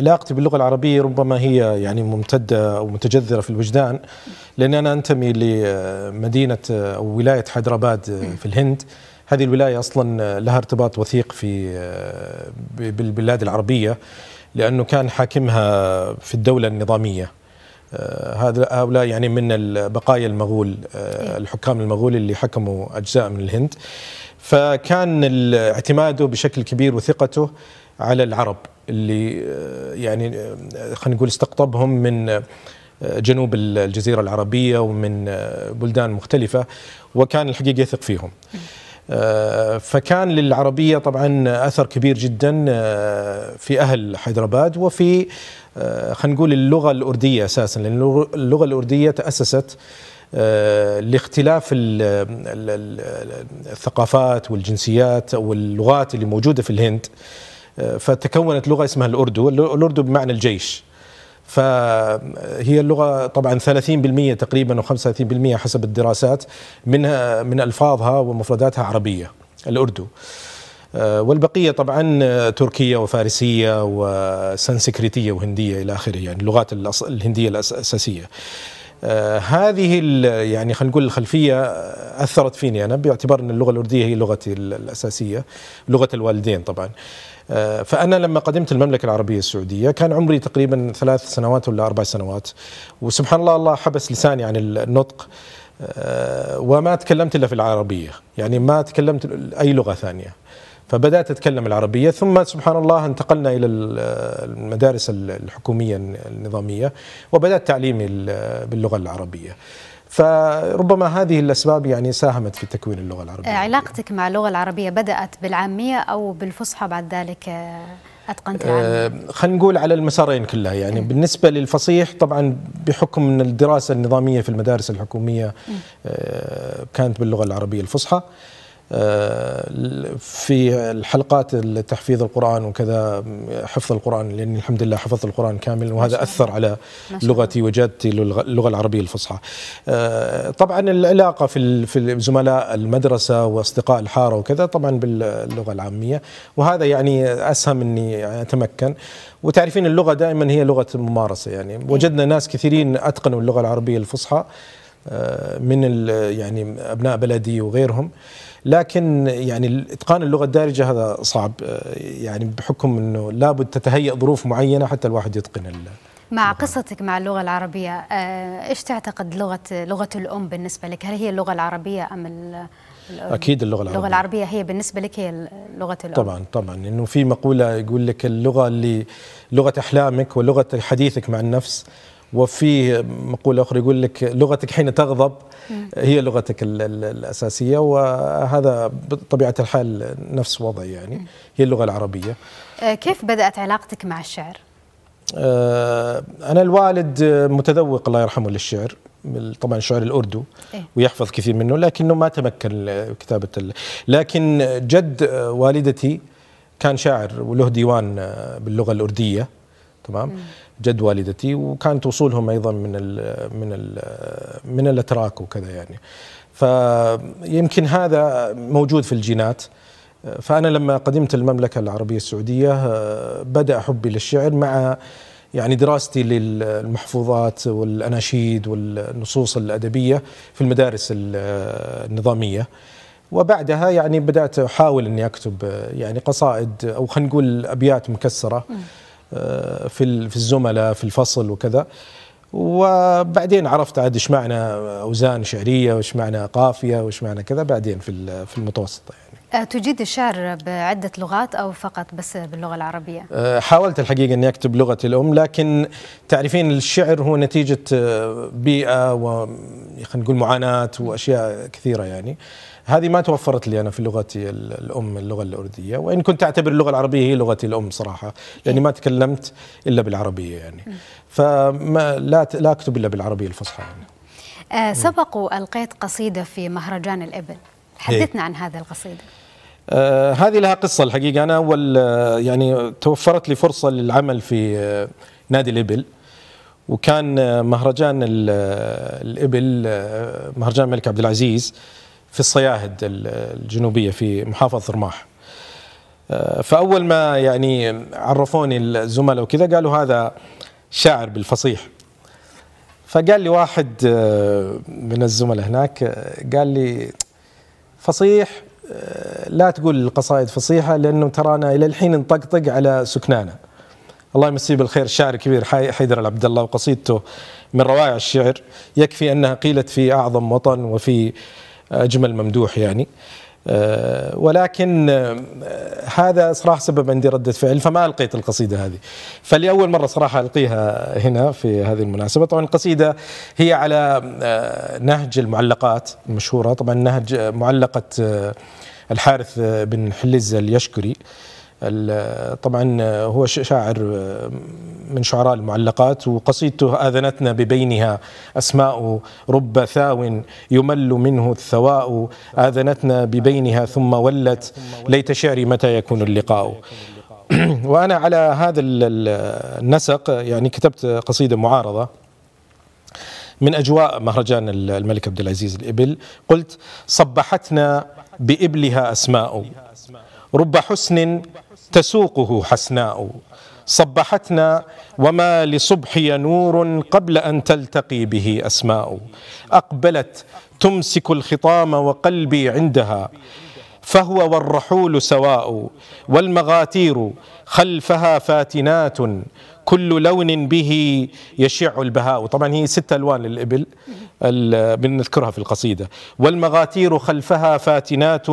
علاقتي باللغه العربيه ربما هي يعني ممتده او متجذره في الوجدان لاني انا انتمي لمدينه او ولايه حيدراباد في الهند هذه الولايه اصلا لها ارتباط وثيق في بالبلاد العربيه لانه كان حاكمها في الدوله النظاميه هذا هؤلاء يعني من بقايا المغول الحكام المغول اللي حكموا اجزاء من الهند فكان اعتماده بشكل كبير وثقته على العرب اللي آه، يعني آه، خلينا نقول استقطبهم من آه، جنوب الجزيرة العربية ومن بلدان مختلفة وكان الحقيقة يثق فيهم فكان للعربية طبعا أثر كبير جدا في أهل حيدرباد وفي خلينا نقول اللغة الأردية أساسا لأن اللغة الأردية تأسست لاختلاف الثقافات والجنسيات واللغات اللي موجودة في الهند فتكونت لغه اسمها الاردو الاردو بمعنى الجيش فهي اللغه طبعا 30% تقريبا و35% حسب الدراسات منها من الفاظها ومفرداتها عربيه الاردو والبقيه طبعا تركيه وفارسيه وسنسكريتيه وهنديه الى اخره يعني اللغات الهنديه الاساسيه آه هذه يعني خلينا نقول الخلفيه اثرت فيني انا باعتبار ان اللغه الارديه هي لغتي الاساسيه لغه الوالدين طبعا آه فانا لما قدمت المملكه العربيه السعوديه كان عمري تقريبا ثلاث سنوات ولا اربع سنوات وسبحان الله الله حبس لساني عن النطق آه وما تكلمت الا في العربيه يعني ما تكلمت اي لغه ثانيه فبدات اتكلم العربيه ثم سبحان الله انتقلنا الى المدارس الحكوميه النظاميه وبدات تعليمي باللغه العربيه فربما هذه الاسباب يعني ساهمت في تكوين اللغه العربيه علاقتك مع اللغه العربيه بدات بالعاميه او بالفصحى بعد ذلك اتقنت العاميه آه، خلينا نقول على المسارين كلها يعني م. بالنسبه للفصيح طبعا بحكم ان الدراسه النظاميه في المدارس الحكوميه م. آه، كانت باللغه العربيه الفصحى آه، في الحلقات تحفيظ القرآن وكذا حفظ القرآن لأني الحمد لله حفظت القرآن كامل وهذا أثر على لغتي وجادتي اللغة العربية الفصحى آه، طبعا العلاقة في في زملاء المدرسة وأصدقاء الحارة وكذا طبعا باللغة العامية وهذا يعني أسهم أني أتمكن وتعرفين اللغة دائما هي لغة ممارسة يعني إيه. وجدنا ناس كثيرين أتقنوا اللغة العربية الفصحى آه، من يعني أبناء بلدي وغيرهم لكن يعني اتقان اللغه الدارجه هذا صعب آه، يعني بحكم انه لابد تتهيأ ظروف معينه حتى الواحد يتقن اللغة. مع قصتك مع اللغة العربية آه، ايش تعتقد لغة لغة الأم بالنسبة لك هل هي اللغة العربية أم أكيد اللغة العربية اللغة العربية هي بالنسبة لك هي لغة الأم طبعا طبعا إنه في مقولة يقول لك اللغة اللي لغة أحلامك ولغة حديثك مع النفس وفي مقولة أخرى يقول لك لغتك حين تغضب هي لغتك الأساسية وهذا بطبيعة الحال نفس وضعي يعني هي اللغة العربية آه، كيف بدأت علاقتك مع الشعر؟ آه، أنا الوالد متذوق الله يرحمه للشعر طبعا شعر الأردو إيه. ويحفظ كثير منه لكنه ما تمكن كتابة لكن جد والدتي كان شاعر وله ديوان باللغة الأردية تمام جد والدتي وكانت وصولهم ايضا من ال من ال من الاتراك وكذا يعني فيمكن هذا موجود في الجينات فانا لما قدمت المملكه العربيه السعوديه بدا حبي للشعر مع يعني دراستي للمحفوظات والاناشيد والنصوص الادبيه في المدارس النظاميه وبعدها يعني بدات احاول اني اكتب يعني قصائد او خلينا نقول ابيات مكسره آه، في في الزملاء في الفصل وكذا وبعدين عرفت عاد ايش معنى اوزان شعريه وايش معنى قافيه وايش معنى كذا بعدين في في المتوسطه يعني أه، تجيد الشعر بعدة لغات أو فقط بس باللغة العربية؟ أه، حاولت الحقيقة أني أكتب لغتي الأم لكن تعرفين الشعر هو نتيجة أه، بيئة و خلينا نقول معاناة وأشياء كثيرة يعني هذه ما توفرت لي أنا في لغتي الأم اللغة الأردية وإن كنت أعتبر اللغة العربية هي لغتي الأم صراحة لأني ما تكلمت إلا بالعربية يعني فما لا لا أكتب إلا بالعربية الفصحى يعني. سبق وألقيت قصيدة في مهرجان الإبل إيه. حدثنا عن هذه القصيدة آه، هذه لها قصه الحقيقه انا اول آه، يعني توفرت لي فرصه للعمل في آه، نادي الابل وكان مهرجان الابل مهرجان الملك عبد العزيز في الصياهد الجنوبيه في محافظه رماح فاول ما يعني عرفوني الزملاء وكذا قالوا هذا شاعر بالفصيح فقال لي واحد من الزملاء هناك قال لي فصيح لا تقول القصائد فصيحة لأنه ترانا إلى الحين نطقطق على سكنانا الله يمسيه بالخير الشاعر الكبير حيدر العبد الله وقصيدته من روائع الشعر يكفي أنها قيلت في أعظم وطن وفي أجمل ممدوح يعني آه، ولكن آه، هذا صراحه سبب عندي رده فعل فما القيت القصيده هذه فلاول مره صراحه القيها هنا في هذه المناسبه طبعا القصيده هي على آه، نهج المعلقات المشهوره طبعا نهج معلقه الحارث بن حلزه اليشكري طبعا هو شاعر من شعراء المعلقات وقصيدته آذنتنا ببينها أسماء رب ثاو يمل منه الثواء آذنتنا ببينها ثم ولت ليت شعري متى يكون اللقاء وأنا على هذا النسق يعني كتبت قصيدة معارضة من أجواء مهرجان الملك عبد العزيز الإبل قلت صبحتنا بإبلها أسماء رب حسن تسوقه حسناء صبحتنا وما لصبحي نور قبل ان تلتقي به اسماء اقبلت تمسك الخطام وقلبي عندها فهو والرحول سواء والمغاتير خلفها فاتنات كل لون به يشع البهاء طبعا هي ست ألوان للإبل بنذكرها في القصيدة والمغاتير خلفها فاتنات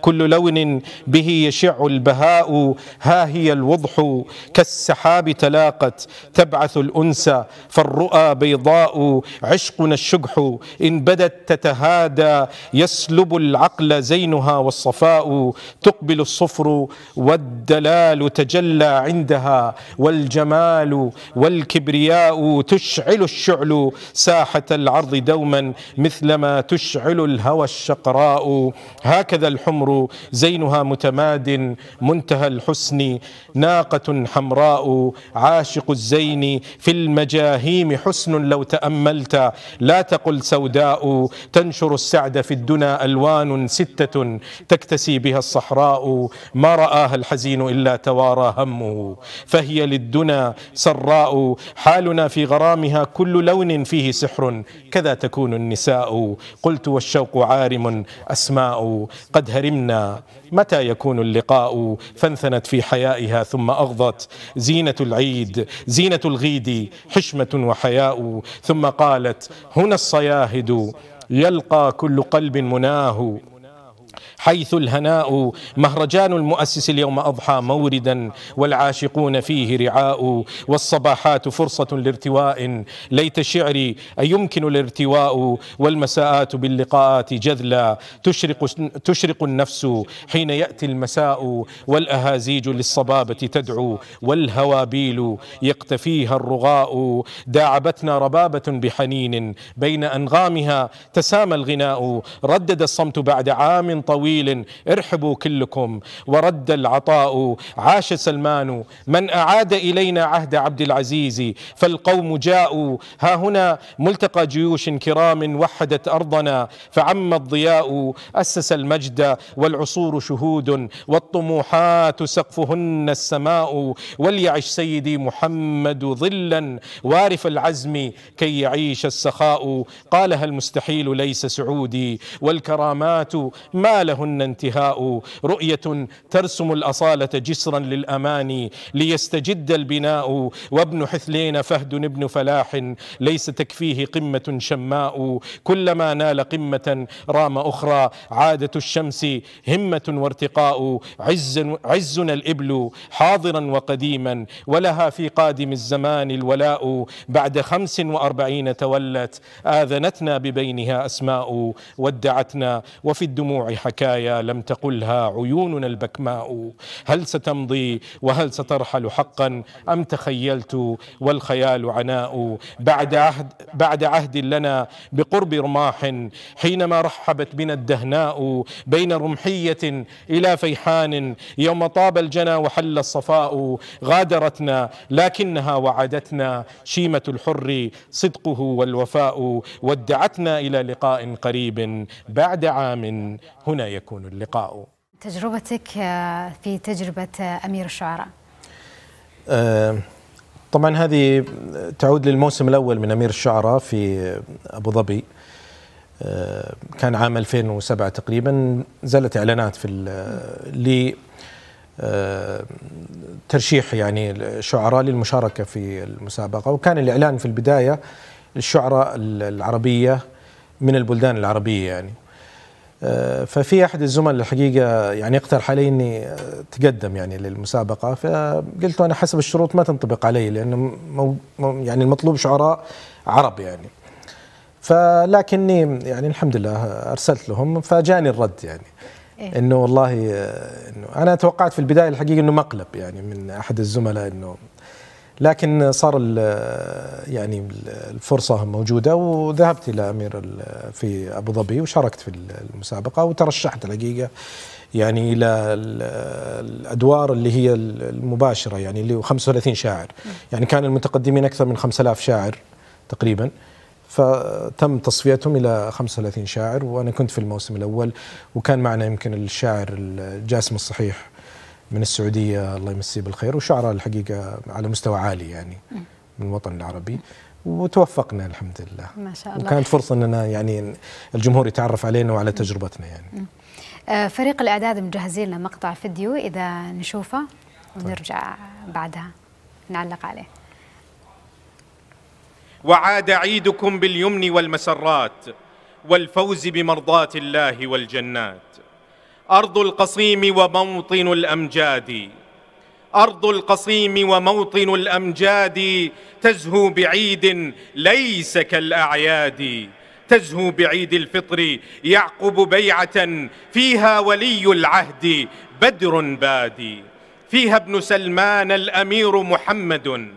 كل لون به يشع البهاء ها هي الوضح كالسحاب تلاقت تبعث الأنسى فالرؤى بيضاء عشقنا الشجح إن بدت تتهادى يسلب العقل زينها والصفاء تقبل الصفر والدلال تجلى عندها والجمال الجمال والكبرياء تشعل الشعل ساحة العرض دوما مثلما تشعل الهوى الشقراء هكذا الحمر زينها متماد منتهى الحسن ناقة حمراء عاشق الزين في المجاهيم حسن لو تأملت لا تقل سوداء تنشر السعد في الدنا ألوان ستة تكتسي بها الصحراء ما رآها الحزين إلا توارى همه فهي للدنا سراء حالنا في غرامها كل لون فيه سحر كذا تكون النساء قلت والشوق عارم أسماء قد هرمنا متى يكون اللقاء فانثنت في حيائها ثم أغضت زينة العيد زينة الغيد حشمة وحياء ثم قالت هنا الصياهد يلقى كل قلب مناه حيث الهناء مهرجان المؤسس اليوم أضحى موردا والعاشقون فيه رعاء والصباحات فرصة لارتواء ليت شعري أيمكن الارتواء والمساءات باللقاءات جذلا تشرق, تشرق النفس حين يأتي المساء والأهازيج للصبابة تدعو والهوابيل يقتفيها الرغاء داعبتنا ربابة بحنين بين أنغامها تسامى الغناء ردد الصمت بعد عام طويل طويل ارحبوا كلكم ورد العطاء عاش سلمان من أعاد إلينا عهد عبد العزيز فالقوم جاءوا ها هنا ملتقى جيوش كرام وحدت أرضنا فعم الضياء أسس المجد والعصور شهود والطموحات سقفهن السماء وليعش سيدي محمد ظلا وارف العزم كي يعيش السخاء قالها المستحيل ليس سعودي والكرامات ما له لهن انتهاء رؤيه ترسم الاصاله جسرا للاماني ليستجد البناء وابن حثلين فهد ابن فلاح ليس تكفيه قمه شماء كلما نال قمه رام اخرى عاده الشمس همه وارتقاء عز عزنا الابل حاضرا وقديما ولها في قادم الزمان الولاء بعد خمس وأربعين تولت آذنتنا ببينها أسماء ودعتنا وفي الدموع حكاء الحكاية لم تقلها عيوننا البكماء هل ستمضي وهل سترحل حقا أم تخيلت والخيال عناء بعد عهد, بعد عهد لنا بقرب رماح حينما رحبت بنا الدهناء بين رمحية إلى فيحان يوم طاب الجنى وحل الصفاء غادرتنا لكنها وعدتنا شيمة الحر صدقه والوفاء ودعتنا إلى لقاء قريب بعد عام هنا يا يكون اللقاء تجربتك آه، في تجربة آه، أمير الشعراء آه، طبعا هذه تعود للموسم الأول من أمير الشعراء في أبو ظبي كان عام 2007 تقريبا نزلت إعلانات في ترشيح يعني الشعراء للمشاركة في المسابقة وكان الإعلان في البداية للشعراء العربية من البلدان العربية يعني آه، ففي احد الزملاء الحقيقه يعني اقترح علي اني آه، اتقدم يعني للمسابقه فقلت انا حسب الشروط ما تنطبق علي لانه يعني المطلوب شعراء عرب يعني فلكني يعني الحمد لله ارسلت لهم فجاني الرد يعني إيه؟ انه والله آه، انه انا توقعت في البدايه الحقيقه انه مقلب يعني من احد الزملاء انه لكن صار ال يعني الفرصة موجودة وذهبت إلى أمير في أبو ظبي وشاركت في المسابقة وترشحت الحقيقة يعني إلى الأدوار اللي هي المباشرة يعني اللي 35 شاعر يعني كان المتقدمين أكثر من 5000 شاعر تقريبا فتم تصفيتهم الى 35 شاعر وانا كنت في الموسم الاول وكان معنا يمكن الشاعر جاسم الصحيح من السعوديه الله يمسيه بالخير وشعره الحقيقه على مستوى عالي يعني من الوطن العربي وتوفقنا الحمد لله ما شاء الله وكانت فرصه اننا يعني الجمهور يتعرف علينا وعلى تجربتنا يعني آه، فريق الاعداد مجهزين لنا مقطع فيديو اذا نشوفه طيب. ونرجع بعدها نعلق عليه وعاد عيدكم باليمن والمسرات والفوز بمرضات الله والجنات أرض القصيم وموطن الأمجاد أرض القصيم وموطن الأمجاد تزهو بعيد ليس كالأعياد تزهو بعيد الفطر يعقب بيعة فيها ولي العهد بدر بادي فيها ابن سلمان الأمير محمد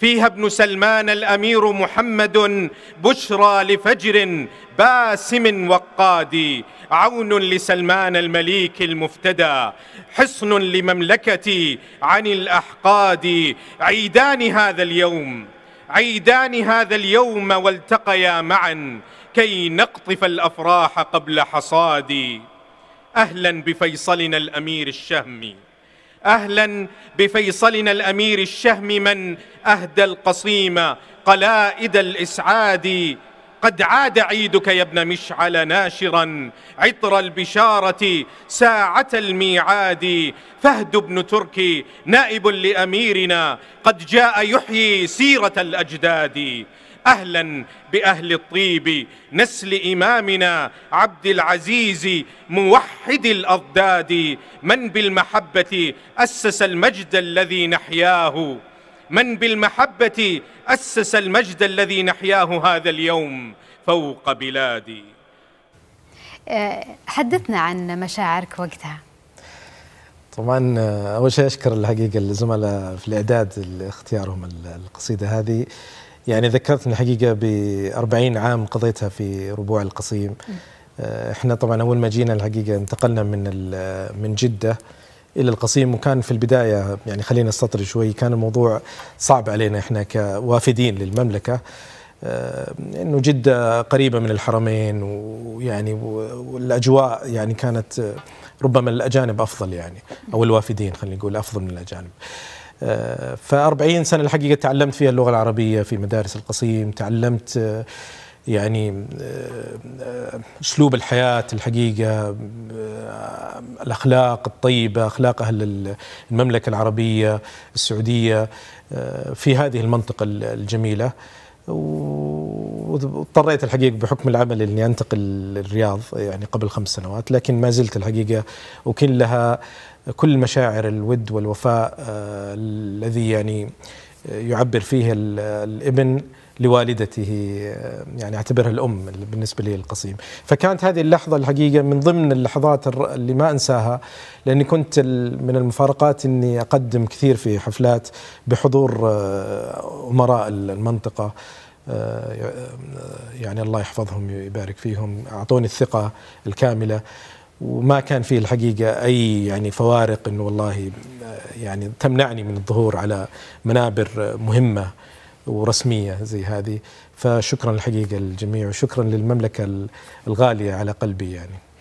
فيها ابن سلمان الامير محمد بشرى لفجر باسم وقادي عون لسلمان المليك المفتدى حصن لمملكتي عن الاحقاد عيدان هذا اليوم عيدان هذا اليوم والتقيا معا كي نقطف الافراح قبل حصاد اهلا بفيصلنا الامير الشهمي أهلا بفيصلنا الأمير الشهم من أهدى القصيم قلائد الإسعاد قد عاد عيدك يا ابن مشعل ناشرا عطر البشارة ساعة الميعاد فهد بن تركي نائب لأميرنا قد جاء يحيي سيرة الأجداد اهلا باهل الطيب نسل امامنا عبد العزيز موحد الاضداد من بالمحبه اسس المجد الذي نحياه من بالمحبه اسس المجد الذي نحياه هذا اليوم فوق بلادي آه، حدثنا عن مشاعرك وقتها طبعا آه، اول شيء اشكر الحقيقه الزملاء في الاعداد لاختيارهم القصيده هذه يعني ذكرتني الحقيقة بأربعين 40 عام قضيتها في ربوع القصيم آه، احنا طبعا اول ما جينا الحقيقة انتقلنا من من جدة الى القصيم وكان في البداية يعني خلينا نستطرد شوي كان الموضوع صعب علينا احنا كوافدين للمملكة آه، انه جدة قريبة من الحرمين ويعني والاجواء يعني كانت ربما الاجانب افضل يعني او الوافدين خلينا نقول افضل من الاجانب. ف40 سنه الحقيقه تعلمت فيها اللغه العربيه في مدارس القصيم تعلمت آه، يعني آه، اسلوب الحياه الحقيقه آه، الاخلاق الطيبه اخلاق اهل المملكه العربيه السعوديه في هذه المنطقه الجميله واضطريت الحقيقة بحكم العمل أني أنتقل للرياض يعني قبل خمس سنوات لكن ما زلت الحقيقة وكلها لها كل مشاعر الود والوفاء آه، الذي يعني آه، يعبر فيه الابن لوالدته آه، يعني اعتبرها الام بالنسبه لي القصيم فكانت هذه اللحظه الحقيقه من ضمن اللحظات اللي ما انساها لاني كنت من المفارقات اني اقدم كثير في حفلات بحضور امراء المنطقه يعني الله يحفظهم ويبارك فيهم اعطوني الثقه الكامله وما كان فيه الحقيقه اي يعني فوارق انه والله آه، يعني تمنعني من الظهور على منابر مهمه ورسميه زي هذه فشكرا الحقيقه للجميع وشكرا للمملكه الغاليه على قلبي يعني